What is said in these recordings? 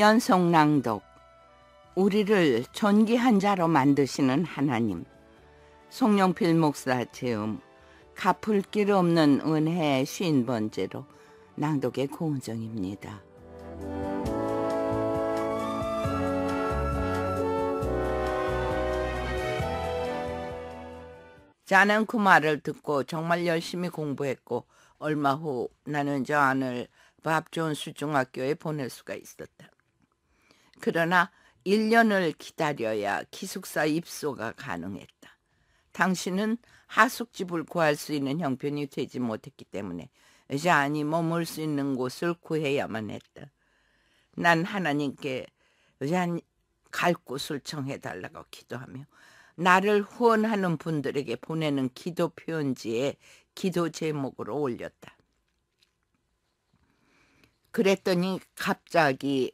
연속 낭독 우리를 존귀한 자로 만드시는 하나님 송영필 목사 재음 갚을 길 없는 은혜 의쉰 번째로 낭독의 고은정입니다. 자는 그 말을 듣고 정말 열심히 공부했고 얼마 후 나는 저 안을 밥 좋은 수중학교에 보낼 수가 있었다. 그러나 1년을 기다려야 기숙사 입소가 가능했다. 당신은 하숙집을 구할 수 있는 형편이 되지 못했기 때문에 자 ዣ이 머물 수 있는 곳을 구해야만 했다. 난 하나님께 ዣ갈 곳을 정해달라고 기도하며 나를 후원하는 분들에게 보내는 기도 표현지에 기도 제목으로 올렸다. 그랬더니 갑자기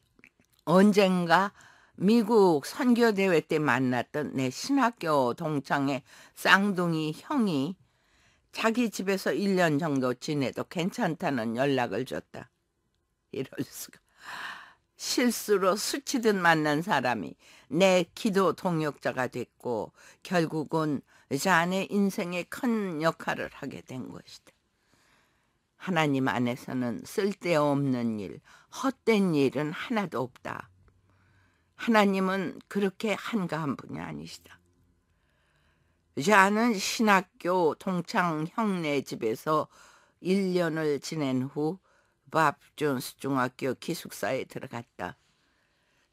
언젠가 미국 선교대회 때 만났던 내 신학교 동창의 쌍둥이 형이 자기 집에서 1년 정도 지내도 괜찮다는 연락을 줬다. 이럴 수가. 실수로 수치듯 만난 사람이 내 기도 동역자가 됐고 결국은 자네 인생에 큰 역할을 하게 된 것이다. 하나님 안에서는 쓸데없는 일, 헛된 일은 하나도 없다. 하나님은 그렇게 한가한 분이 아니시다. 자는 신학교 동창 형네 집에서 1년을 지낸 후 밥존스 중학교 기숙사에 들어갔다.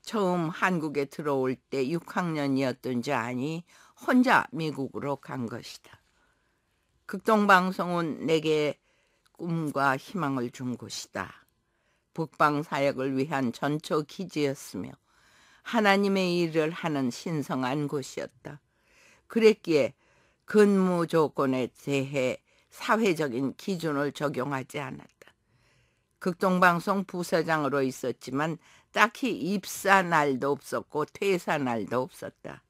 처음 한국에 들어올 때 6학년이었던 자니 혼자 미국으로 간 것이다. 극동방송은 내게 꿈과 희망을 준 곳이다. 북방 사역을 위한 전초 기지였으며 하나님의 일을 하는 신성한 곳이었다. 그랬기에 근무 조건에 대해 사회적인 기준을 적용하지 않았다. 극동방송 부서장으로 있었지만 딱히 입사 날도 없었고 퇴사 날도 없었다.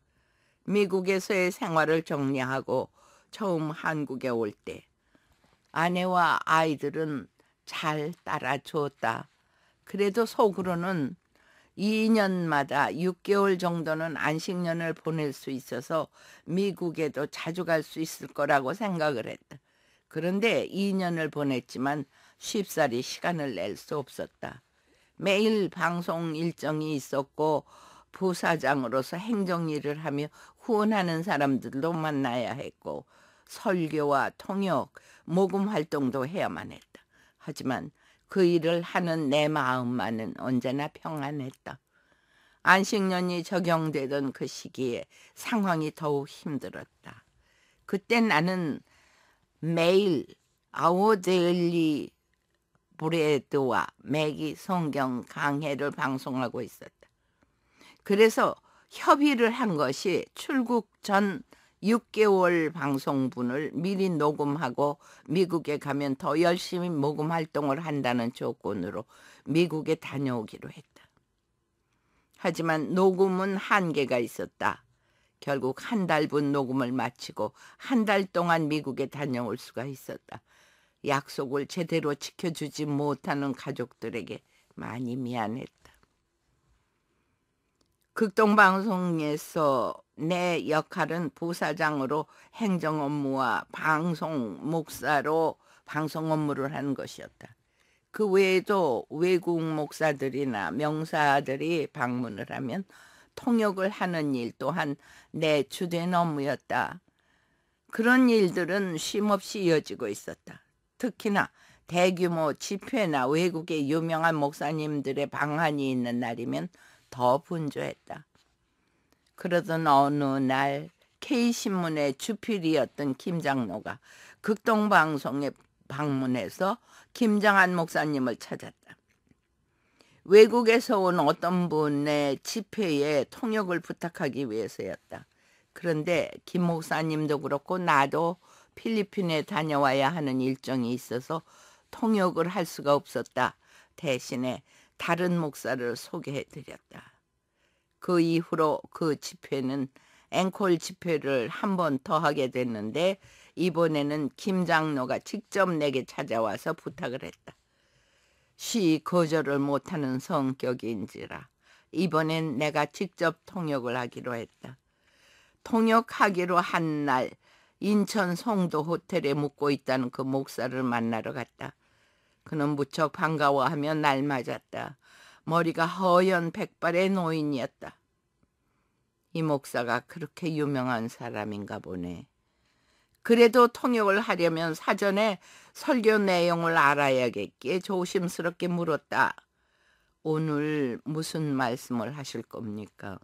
미국에서의 생활을 정리하고 처음 한국에 올때 아내와 아이들은 잘 따라주었다. 그래도 속으로는 2년마다 6개월 정도는 안식년을 보낼 수 있어서 미국에도 자주 갈 수 있을 거라고 생각을 했다. 그런데 2년을 보냈지만 쉽사리 시간을 낼 수 없었다. 매일 방송 일정이 있었고 부사장으로서 행정 일을 하며 후원하는 사람들도 만나야 했고 설교와 통역, 모금 활동도 해야만 했다. 하지만 그 일을 하는 내 마음만은 언제나 평안했다. 안식년이 적용되던 그 시기에 상황이 더욱 힘들었다. 그때 나는 매일 아오데일리 브레드와 맥이 성경 강해를 방송하고 있었다. 그래서 협의를 한 것이 출국 전 6개월 방송분을 미리 녹음하고 미국에 가면 더 열심히 모금 활동을 한다는 조건으로 미국에 다녀오기로 했다. 하지만 녹음은 한계가 있었다. 결국 한 달분 녹음을 마치고 한 달 동안 미국에 다녀올 수가 있었다. 약속을 제대로 지켜주지 못하는 가족들에게 많이 미안했다. 극동방송에서 내 역할은 부사장으로 행정 업무와 방송 목사로 방송 업무를 하는 것이었다. 그 외에도 외국 목사들이나 명사들이 방문을 하면 통역을 하는 일 또한 내 주된 업무였다. 그런 일들은 쉼없이 이어지고 있었다. 특히나 대규모 집회나 외국의 유명한 목사님들의 방한이 있는 날이면 더 분주했다. 그러던 어느 날 K신문의 주필이었던 김장로가 극동방송에 방문해서 김장한 목사님을 찾았다. 외국에서 온 어떤 분의 집회에 통역을 부탁하기 위해서였다. 그런데 김 목사님도 그렇고 나도 필리핀에 다녀와야 하는 일정이 있어서 통역을 할 수가 없었다. 대신에 다른 목사를 소개해 드렸다. 그 이후로 그 집회는 앵콜 집회를 한 번 더 하게 됐는데 이번에는 김 장로가 직접 내게 찾아와서 부탁을 했다. 시 거절을 못하는 성격인지라 이번엔 내가 직접 통역을 하기로 했다. 통역하기로 한 날 인천 송도 호텔에 묵고 있다는 그 목사를 만나러 갔다. 그는 무척 반가워하며 날 맞았다. 머리가 허연 백발의 노인이었다. 이 목사가 그렇게 유명한 사람인가 보네. 그래도 통역을 하려면 사전에 설교 내용을 알아야겠기에 조심스럽게 물었다. 오늘 무슨 말씀을 하실 겁니까?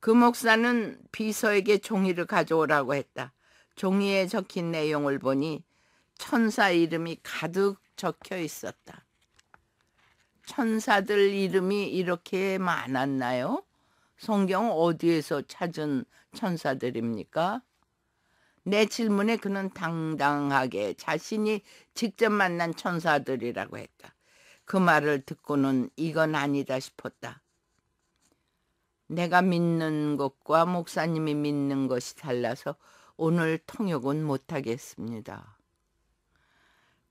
그 목사는 비서에게 종이를 가져오라고 했다. 종이에 적힌 내용을 보니 천사 이름이 가득 적혀 있었다. 천사들 이름이 이렇게 많았나요? 성경 어디에서 찾은 천사들입니까? 내 질문에 그는 당당하게 자신이 직접 만난 천사들이라고 했다. 그 말을 듣고는 이건 아니다 싶었다. 내가 믿는 것과 목사님이 믿는 것이 달라서 오늘 통역은 못하겠습니다.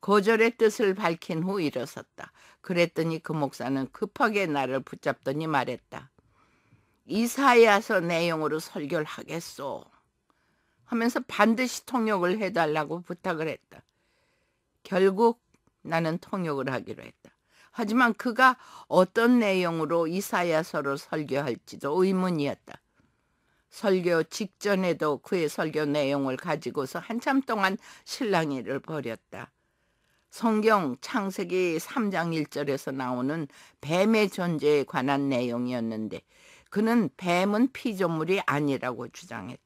거절의 뜻을 밝힌 후 일어섰다. 그랬더니 그 목사는 급하게 나를 붙잡더니 말했다. 이사야서 내용으로 설교를 하겠소. 하면서 반드시 통역을 해달라고 부탁을 했다. 결국 나는 통역을 하기로 했다. 하지만 그가 어떤 내용으로 이사야서로 설교할지도 의문이었다. 설교 직전에도 그의 설교 내용을 가지고서 한참 동안 실랑이를 벌였다. 성경 창세기 3장 1절에서 나오는 뱀의 존재에 관한 내용이었는데 그는 뱀은 피조물이 아니라고 주장했다.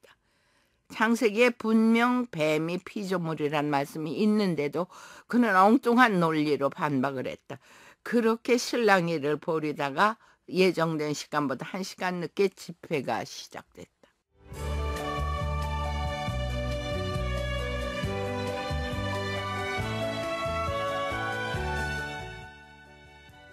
창세기에 분명 뱀이 피조물이란 말씀이 있는데도 그는 엉뚱한 논리로 반박을 했다. 그렇게 신랑이를 보리다가 예정된 시간보다 1시간 늦게 집회가 시작됐다.